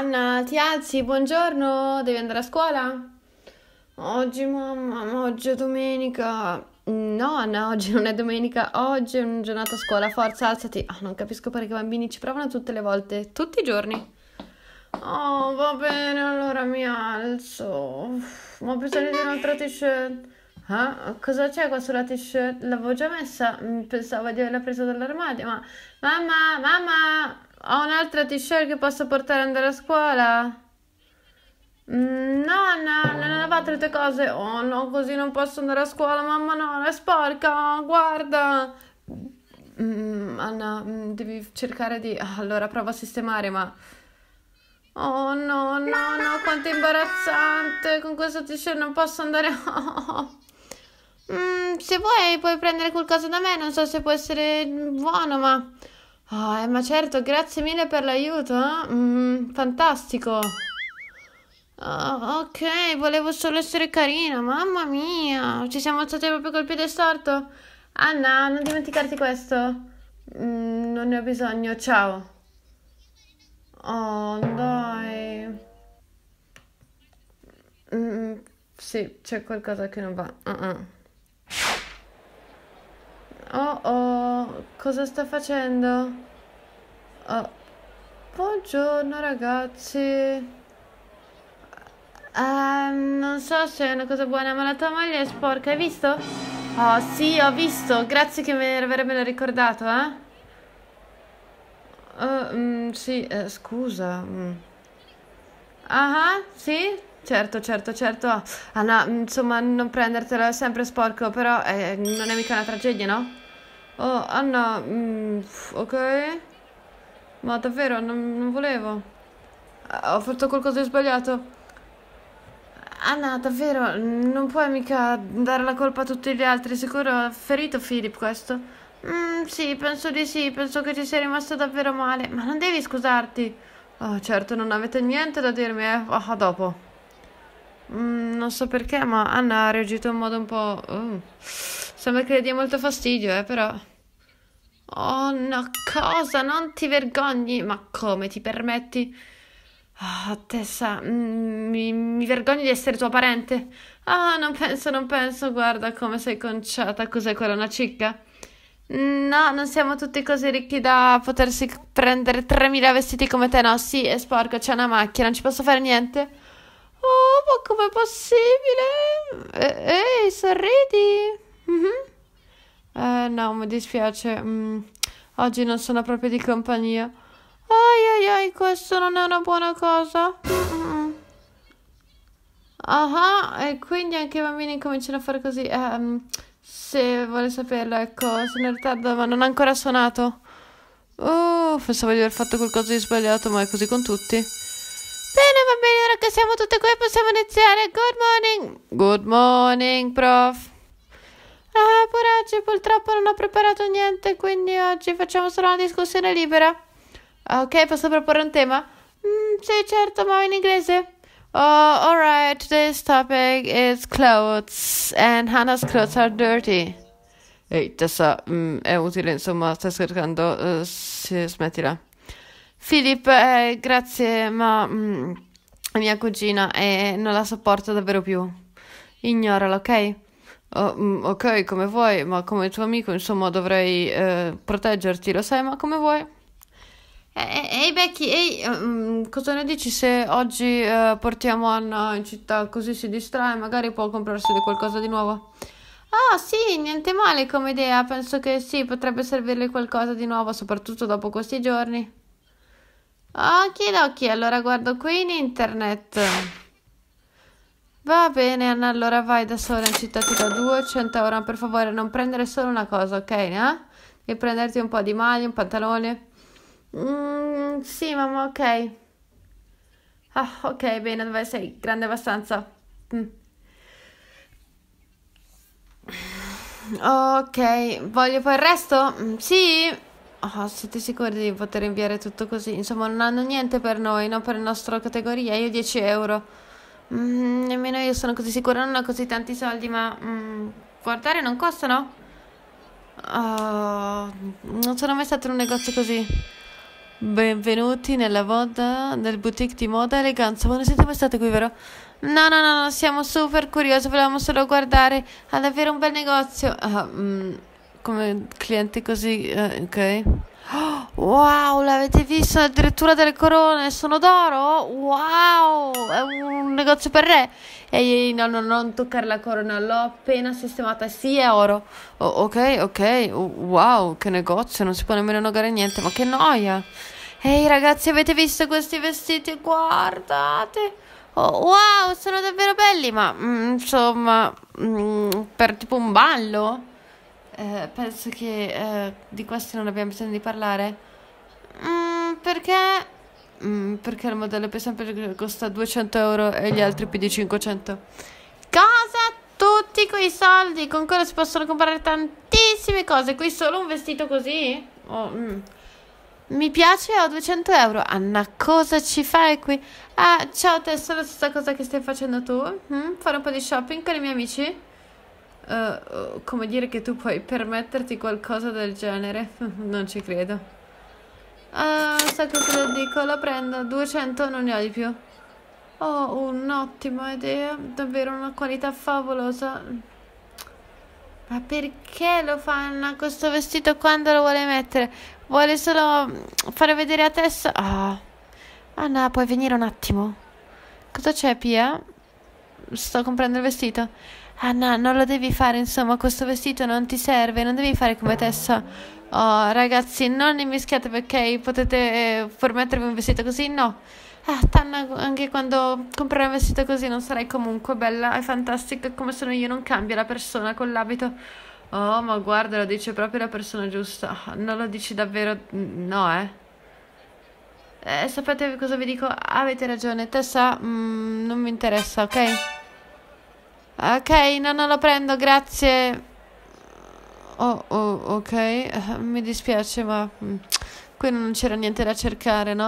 Anna, ti alzi, buongiorno, devi andare a scuola? Oggi mamma, oggi è domenica. No, Anna, oggi non è domenica, oggi è una giornata a scuola, forza, alzati. Oh, non capisco perché i bambini ci provano tutte le volte, tutti i giorni. Oh, va bene, allora mi alzo. Ma ho bisogno di un'altra t-shirt. Ah, cosa c'è qua sulla t-shirt? L'avevo già messa, mm, pensavo di averla presa dall'armadio, ma... Mamma, mamma! Ho un'altra t-shirt che posso portare andare a scuola? Mm, no, no, non ho lavato le tue cose. Oh no, così non posso andare a scuola, mamma no, è sporca, guarda. Mm, Anna, mm, devi cercare di... Allora, prova a sistemare, ma... Oh no, no, no, quanto è imbarazzante. Con questa t-shirt non posso andare. Mm, se vuoi puoi prendere qualcosa da me, non so se può essere buono, ma... Ah, oh, ma certo, grazie mille per l'aiuto, eh? mm, fantastico. Oh, ok, volevo solo essere carina, mamma mia. Ci siamo alzati proprio col piede storto. Anna, non dimenticarti questo. Mm, non ne ho bisogno, ciao. Oh, dai. Mm, sì, c'è qualcosa che non va. Uh -uh. cosa sta facendo? Oh. Buongiorno ragazzi. Um, non so se è una cosa buona, ma la tua maglia è sporca, hai visto? Oh, sì, ho visto. Grazie che me, me ricordato, eh? Uh, mm, sì, eh, scusa. Mm. Ah, sì? Certo, certo, certo. Ah, no, insomma, non prendertelo è sempre sporco, però eh, non è mica una tragedia, no? Oh, Anna, mm, ok. Ma davvero, non, non volevo. Eh, ho fatto qualcosa di sbagliato. Anna, davvero, non puoi mica dare la colpa a tutti gli altri. Sicuro ha ferito Philip questo? Mm, sì, penso di sì. Penso che ci sia rimasto davvero male. Ma non devi scusarti. Oh, certo, non avete niente da dirmi, eh. Oh, a dopo. Mm, non so perché, ma Anna ha reagito in modo un po'... Uh. Sembra che le dia molto fastidio, eh, però... Oh no, cosa? Non ti vergogni? Ma come ti permetti? oh, Tessa, mm, mi, mi vergogno di essere tua parente. Ah, non penso, non penso. Guarda come sei conciata. Cos'è quella, una cicca? No, non siamo tutti così ricchi da potersi prendere 3.000 vestiti come te. No, sì, è sporco, c'è una macchina, non ci posso fare niente. Oh, ma com'è possibile? Eh, ehi, sorridi. mm mm-hmm. Eh no, mi dispiace. Mm, oggi non sono proprio di compagnia. Ai ai ai, questo non è una buona cosa. Ah, uh ah, -huh, e quindi anche i bambini cominciano a fare così. Um, se vuole saperlo, ecco, sono in ritardo, ma non ha ancora suonato. Oh, pensavo di aver fatto qualcosa di sbagliato, ma è così con tutti. Bene, bambini, ora che siamo tutte qui possiamo iniziare. Good morning. Good morning, prof. Ah, poracci, purtroppo non ho preparato niente, quindi oggi facciamo solo una discussione libera. Ok, posso proporre un tema? Mm, sì, certo, ma in inglese. Oh, alright, today's topic is clothes, and Hannah's clothes are dirty. Ehi, Tessa, mm, è utile, insomma, stai scherzando? Uh, sì, smettila. Philip, eh, grazie, ma mm, mia cugina eh, non la sopporto davvero più. Ignorala, ok? oh, mm, ok, come vuoi, ma come tuo amico, insomma, dovrei eh, proteggerti, lo sai, ma come vuoi. Eh, eh, ehi Becky, hey, mm, cosa ne dici se oggi uh, portiamo Anna in città così si distrae, magari può comprarsi qualcosa di nuovo? Ah oh, sì, niente male come idea, penso che sì, potrebbe servirle qualcosa di nuovo, soprattutto dopo questi giorni. Occhi d'occhi, allora guardo qui in internet. Va bene, Anna, allora vai da sola in città ti do 200 euro, per favore non prendere solo una cosa, ok? Eh? Devi prenderti un po' di maglia, un pantalone. Mm, sì, mamma, ok. Ah, ok, bene, dove sei? Grande abbastanza. Mm. Ok, voglio poi il resto? Mm, sì. Oh, siete sicuri di poter inviare tutto così? Insomma, non hanno niente per noi, non Per la nostra categoria. Io 10 euro. Mm, nemmeno io sono così sicura, non ho così tanti soldi, ma mm, guardare non costano. Oh, ah, non sono mai stato in un negozio così. Benvenuti nella moda, nel boutique di moda eleganza. Ma non siete mai state qui, vero? No, no, no, no, siamo super curiosi, volevamo solo guardare. ad avere un bel negozio. Ah, mm, come cliente così, eh, ok. Oh! Wow, l'avete visto? Addirittura delle corone, sono d'oro? Wow, è un negozio per re. Ehi, no, no, non toccare la corona, l'ho appena sistemata. Sì, è oro. Oh, ok, ok, wow, che negozio, non si può nemmeno inogare niente, ma che noia. Ehi ragazzi, avete visto questi vestiti? Guardate. Oh, wow, sono davvero belli, ma mm, insomma, mm, per tipo un ballo. Eh, penso che eh, di questi non abbiamo bisogno di parlare. Mm, perché? Mm, perché il modello per sempre costa 200 euro e gli altri più di 500. Cosa? Tutti quei soldi? Con quello si possono comprare tantissime cose. Qui solo un vestito così? Oh, mm. Mi piace, ho 200 euro. Anna, cosa ci fai qui? Ah, ciao, te, è la stessa cosa che stai facendo tu? Mm? Fare un po' di shopping con i miei amici? Eh, eh, come dire che tu puoi permetterti qualcosa del genere? non ci credo. Ah, sai che te lo dico, la prendo, 200 non ne ho di più. Oh, un'ottima idea, davvero una qualità favolosa. Ma perché lo fanno questo vestito quando lo vuole mettere? Vuole solo mm, fare vedere a Tessa? Ah, oh. Anna, puoi venire un attimo? Cosa c'è, Pia? Sto comprando il vestito. Anna, non lo devi fare, insomma, questo vestito non ti serve, non devi fare come Tessa. Oh, ragazzi, non immischiate perché potete eh, permettervi un vestito così? No. Ah, Tanna, anche quando comprerò un vestito così non sarai comunque bella, è fantastica come sono io, non cambia la persona con l'abito. Oh, ma guarda, lo dice proprio la persona giusta. Non lo dici davvero, no, eh? eh sapete cosa vi dico? Avete ragione, Tessa, mm, non mi interessa, ok? Ok, no, non lo prendo, grazie. Oh, oh ok, eh, mi dispiace, ma mm, qui non c'era niente da cercare, no?